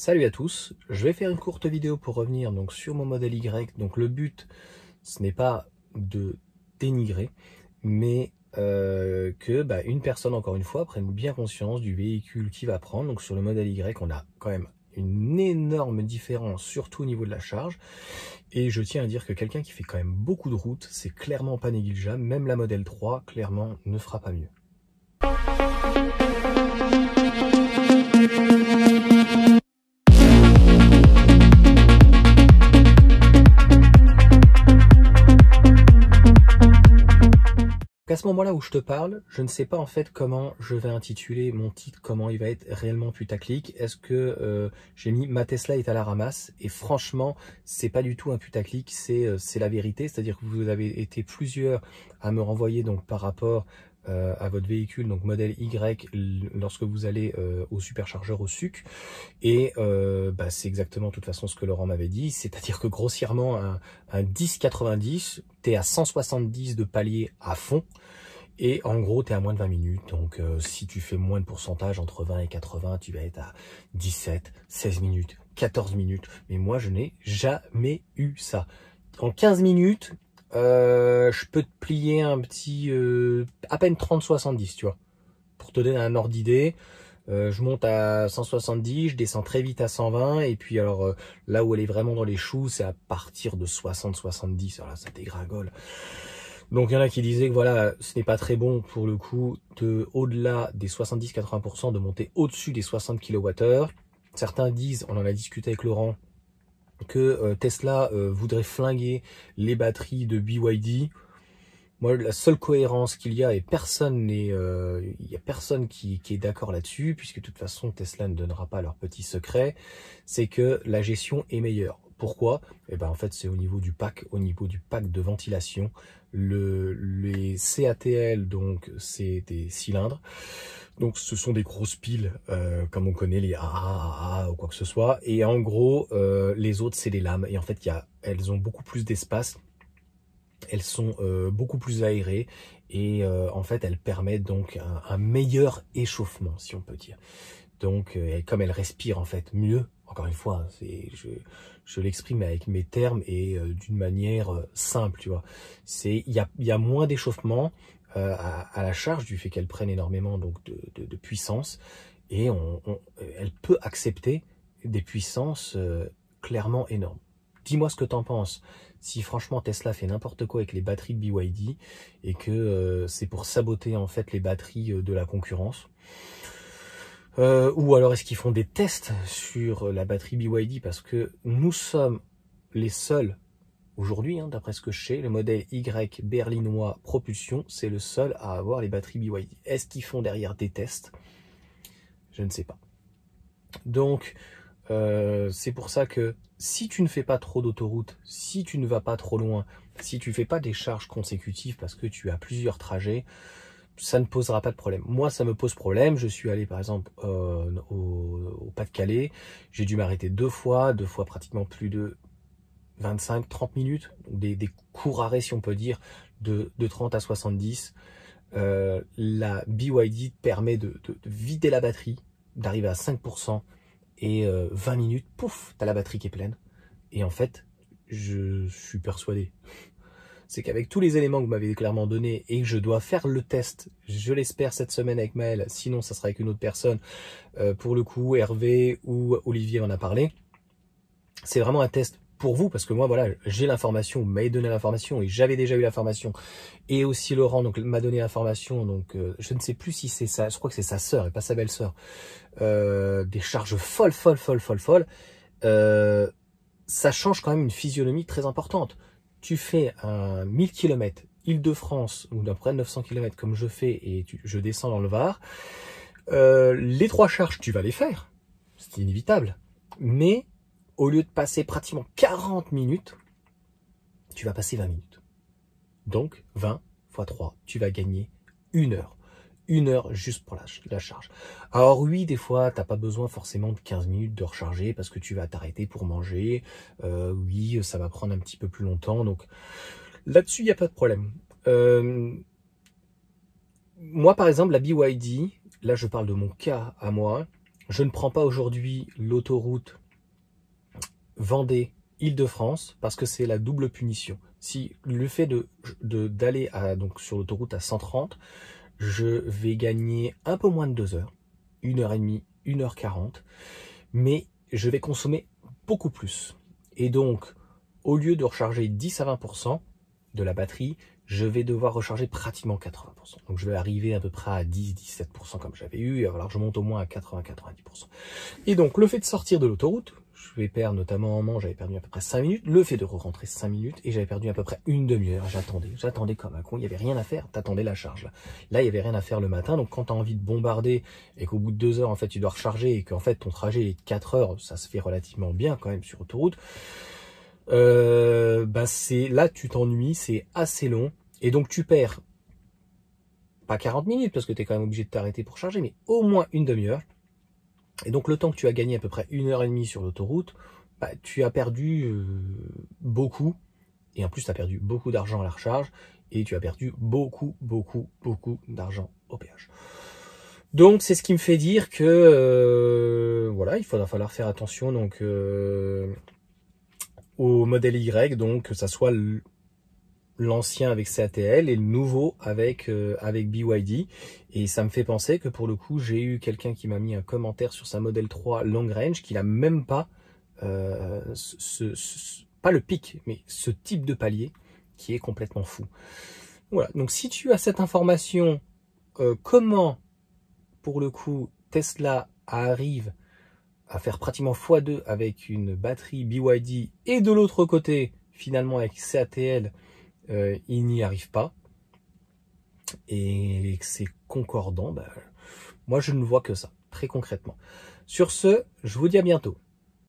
Salut à tous, je vais faire une courte vidéo pour revenir donc sur mon modèle Y. Donc le but, ce n'est pas de dénigrer, mais euh, que bah, une personne encore une fois prenne bien conscience du véhicule qu'il va prendre. Donc sur le modèle Y, on a quand même une énorme différence, surtout au niveau de la charge. Et je tiens à dire que quelqu'un qui fait quand même beaucoup de route, c'est clairement pas négligeable. Même la modèle 3, clairement, ne fera pas mieux. moment-là où je te parle, je ne sais pas en fait comment je vais intituler mon titre, comment il va être réellement putaclic. Est-ce que euh, j'ai mis ma Tesla est à la ramasse Et franchement, c'est pas du tout un putaclic, c'est euh, c'est la vérité. C'est-à-dire que vous avez été plusieurs à me renvoyer donc par rapport euh, à votre véhicule, donc modèle Y, lorsque vous allez euh, au superchargeur au suc. Et euh, bah, c'est exactement de toute façon ce que Laurent m'avait dit, c'est-à-dire que grossièrement, un, un 10,90, t'es à 170 de palier à fond. Et en gros, tu es à moins de 20 minutes. Donc, si tu fais moins de pourcentage entre 20 et 80, tu vas être à 17, 16 minutes, 14 minutes. Mais moi, je n'ai jamais eu ça. En 15 minutes, euh, je peux te plier un petit euh, à peine 30-70, tu vois, pour te donner un ordre d'idée. Euh, je monte à 170, je descends très vite à 120, et puis alors là où elle est vraiment dans les choux, c'est à partir de 60-70, alors là ça dégringole. Donc il y en a qui disaient que voilà, ce n'est pas très bon pour le coup de au-delà des 70-80% de monter au-dessus des 60 kWh. Certains disent, on en a discuté avec Laurent, que euh, Tesla euh, voudrait flinguer les batteries de BYD. Moi, la seule cohérence qu'il y a, et personne n'est, euh, il y a personne qui, qui est d'accord là-dessus, puisque de toute façon Tesla ne donnera pas leur petit secret, c'est que la gestion est meilleure. Pourquoi Eh ben en fait c'est au niveau du pack, au niveau du pack de ventilation. Le, les CATL, donc c'est des cylindres. Donc ce sont des grosses piles, euh, comme on connaît les AA, ou quoi que ce soit. Et en gros, euh, les autres c'est des lames. Et en fait, elles ont beaucoup plus d'espace. Elles sont euh, beaucoup plus aérées et en fait elles permettent donc un, meilleur échauffement, si on peut dire. Donc, comme elles respirent en fait mieux, encore une fois, c'est, je, je l'exprime avec mes termes et euh, d'une manière euh, simple, tu vois. C'est, il y a, y a, moins d'échauffement euh, à, à, la charge du fait qu'elle prenne énormément donc de, de, de puissance et on, on, elle peut accepter des puissances clairement énormes. Dis-moi ce que t'en penses. Si franchement Tesla fait n'importe quoi avec les batteries de BYD et que c'est pour saboter en fait les batteries de la concurrence. Euh, ou alors est-ce qu'ils font des tests sur la batterie BYD parce que nous sommes les seuls aujourd'hui, hein, d'après ce que je sais, le modèle Y berlinois propulsion, c'est le seul à avoir les batteries BYD. Est-ce qu'ils font derrière des tests Je ne sais pas. Donc euh, c'est pour ça que si tu ne fais pas trop d'autoroute, si tu ne vas pas trop loin, si tu ne fais pas des charges consécutives parce que tu as plusieurs trajets, ça ne posera pas de problème. Moi, ça me pose problème. Je suis allé, par exemple, euh, au, Pas-de-Calais. J'ai dû m'arrêter deux fois, deux fois pratiquement plus de 25-30 minutes. des, courts arrêts, si on peut dire, de, 30 à 70. Euh, la BYD permet de, vider la batterie, d'arriver à 5%. Et 20 euh, minutes, pouf, t'as la batterie qui est pleine. Et en fait, je suis persuadé c'est qu'avec tous les éléments que vous m'avez clairement donné et que je dois faire le test, je l'espère cette semaine avec Maël, sinon ça sera avec une autre personne, euh, pour le coup Hervé ou Olivier en a parlé, c'est vraiment un test pour vous, parce que moi, voilà, j'ai l'information, vous m'avez donné l'information, et j'avais déjà eu l'information, et aussi Laurent donc m'a donné l'information, donc euh, je ne sais plus si c'est ça, je crois que c'est sa sœur et pas sa belle-sœur, euh, des charges folles, folles, folles, folles, folles, ça change quand même une physionomie très importante tu fais un 1000 km Île-de-France, ou d'un près 900 km comme je fais, et je descends dans le Var, euh, les trois charges, tu vas les faire. C'est inévitable. Mais au lieu de passer pratiquement 40 minutes, tu vas passer 20 minutes. Donc 20 x 3, tu vas gagner une heure une heure juste pour la, charge. Alors oui, des fois, tu t'as pas besoin forcément de 15 minutes de recharger parce que tu vas t'arrêter pour manger. Euh, oui, ça va prendre un petit peu plus longtemps. Donc là-dessus, il n'y a pas de problème. Euh, moi, par exemple, la BYD, là, je parle de mon cas à moi. Je ne prends pas aujourd'hui l'autoroute Vendée Île-de-France parce que c'est la double punition. Si le fait de d'aller donc sur l'autoroute à 130, je vais gagner un peu moins de 2 heures, 1 heure et demie, 1 heure 40, mais je vais consommer beaucoup plus. Et donc, au lieu de recharger 10 à 20% de la batterie, je vais devoir recharger pratiquement 80%. Donc je vais arriver à peu près à 10-17% comme j'avais eu, alors je monte au moins à 80-90%. Et donc le fait de sortir de l'autoroute, je pouvais notamment en manche, j'avais perdu à peu près 5 minutes. Le fait de rentrer 5 minutes et j'avais perdu à peu près une demi-heure. J'attendais, j'attendais comme un con. Il n'y avait rien à faire. T'attendais la charge. Là. il n'y avait rien à faire le matin. Donc, quand tu as envie de bombarder et qu'au bout de 2 heures, en fait, tu dois recharger et qu'en fait, ton trajet est 4 heures, ça se fait relativement bien quand même sur autoroute. Euh, bah c'est là tu t'ennuies, c'est assez long et donc tu perds pas 40 minutes parce que tu es quand même obligé de t'arrêter pour charger, mais au moins une demi-heure. Et donc le temps que tu as gagné à peu près une heure et demie sur l'autoroute, bah, tu as perdu euh, beaucoup. Et en plus, tu as perdu beaucoup d'argent à la recharge. Et tu as perdu beaucoup, beaucoup, beaucoup d'argent au péage. Donc c'est ce qui me fait dire que euh, voilà, il faudra falloir faire attention donc euh, au modèle Y, donc que ça soit l'ancien avec CATL et le nouveau avec euh, avec BYD et ça me fait penser que pour le coup j'ai eu quelqu'un qui m'a mis un commentaire sur sa modèle 3 long range qu'il n'a même pas euh, ce, pas le pic mais ce type de palier qui est complètement fou voilà donc si tu as cette information euh, comment pour le coup Tesla arrive à faire pratiquement x2 avec une batterie BYD et de l'autre côté finalement avec CATL euh, il n'y arrive pas et c'est concordant, ben, moi je ne vois que ça, très concrètement. Sur ce, je vous dis à bientôt.